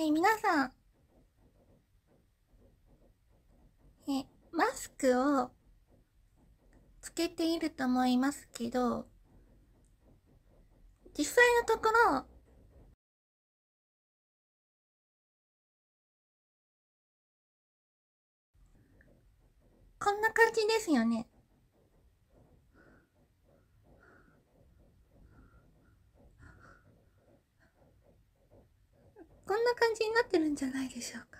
えー、皆さん、えー、マスクをつけていると思いますけど、実際のところ、こんな感じですよね。こんな感じになってるんじゃないでしょうか